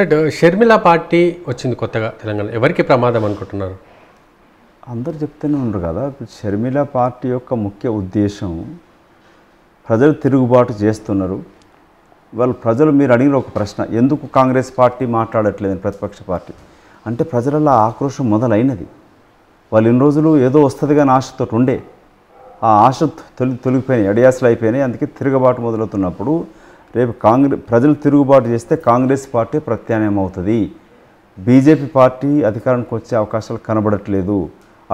right Sharmila party వచ్చింది కొత్తగా తెలంగాణ ఎవరికి ప్రమాదం అనుకుంటున్నారు అందరు చెప్తూనే ఉండరు కదా షర్మిల పార్టీ యొక్క ముఖ్య ఉద్దేశం ప్రజలు తిరుగుబాటు చేస్తున్నారు వాళ్ళు ప్రజలు మీరు అడిగిన ఒక ప్రశ్న ఎందుకు కాంగ్రెస్ పార్టీ మాట్లాడట్లేదు ప్రతిపక్ష పార్టీ అంటే ప్రజలలో ఆక్రోషం మొదలైనది వాళ్ళు ఇన్ని రోజులు ఏదో వస్తుంది కానీ ఆశతో ఉండే ఆ ఆశ తొలి తొలిగిపోయినాయి అడియాసలు అయిపోయినాయి అందుకే తిరుగుబాటు మొదలవుతున్నప్పుడు రేపు కాంగ్రెస్ ప్రజలు తిరుగుబాటు చేస్తే కాంగ్రెస్ పార్టీ ప్రత్యాయం అవుతుంది బీజేపీ పార్టీ అధికారానికి వచ్చే అవకాశాలు కనబడట్లేదు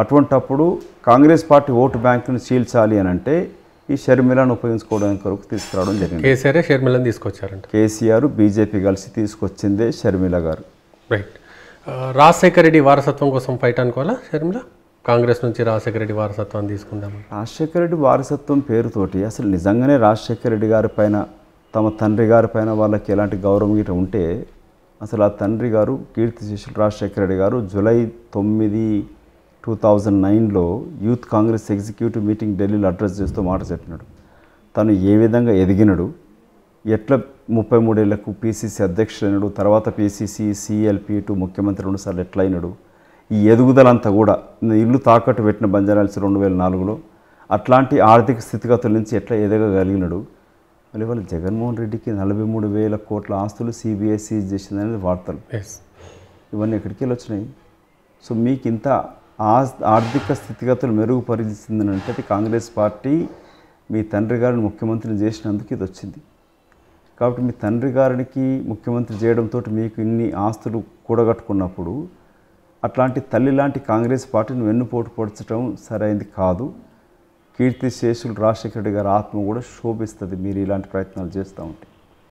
అటువంటప్పుడు కాంగ్రెస్ పార్టీ ఓటు బ్యాంకును చీల్చాలి అని అంటే ఈ షర్మిలను ఉపయోగించుకోవడానికి కొరకు తీసుకురావడం జరిగింది కేసీఆర్ షర్మిలను తీసుకొచ్చారంట కేసీఆర్ బీజేపీ కలిసి తీసుకొచ్చిందే షర్మిల గారు రైట్ రాజశేఖర రెడ్డి వారసత్వం కోసం ఫైట్ అనుకోవాలా షర్మిల కాంగ్రెస్ నుంచి రాజశేఖర రెడ్డి వారసత్వాన్ని తీసుకుందాం రాజశేఖర రెడ్డి వారసత్వం పేరుతోటి అసలు నిజంగానే రాజశేఖర రెడ్డి గారి పైన తమ తండ్రి గారి పైన వాళ్ళకి ఎలాంటి గౌరవం గిట ఉంటే అసలు ఆ తండ్రి గారు కీర్తి శిష్యుల రాజశేఖర రెడ్డి గారు జూలై తొమ్మిది టూ థౌజండ్ నైన్లో యూత్ కాంగ్రెస్ ఎగ్జిక్యూటివ్ మీటింగ్ ఢిల్లీలో అడ్రస్ చేస్తూ మాట చెప్పినాడు తను ఏ విధంగా ఎదిగినడు ఎట్లా ముప్పై మూడేళ్లకు పీసీసీ అధ్యక్షుడైనడు తర్వాత పీసీసీ సిఎల్పి టు ముఖ్యమంత్రి రెండుసార్లు ఎట్లా అయినడు ఈ ఎదుగుదలంతా కూడా ఇల్లు తాకట్టు పెట్టిన బంజారాల్సి రెండు వేల నాలుగులో అట్లాంటి ఆర్థిక స్థితిగతుల నుంచి ఎట్లా ఎదగగలిగినడు మరి వాళ్ళు జగన్మోహన్ రెడ్డికి నలభై మూడు వేల కోట్ల ఆస్తులు సిబిఐ సీజ్ e చేసింది అనేది వార్తలు ఇవన్నీ ఎక్కడికి వెళ్ళి వచ్చినాయి సో మీకు ఇంత ఆర్థిక స్థితిగతులు మెరుగుపరిచిందని అంటే కాంగ్రెస్ పార్టీ మీ తండ్రి గారిని ముఖ్యమంత్రిని చేసినందుకు ఇది వచ్చింది కాబట్టి మీ తండ్రి గారికి ముఖ్యమంత్రి చేయడంతో మీకు ఇన్ని ఆస్తులు కూడగట్టుకున్నప్పుడు అట్లాంటి తల్లి లాంటి కాంగ్రెస్ పార్టీని వెన్నుపోటు పొడచడం సరైనది కాదు కీర్తి రాజశేఖర రెడ్డి గారి ఆత్మ కూడా శోభిస్తుంది మీరు ఇలాంటి ప్రయత్నాలు చేస్తూ ఉంటే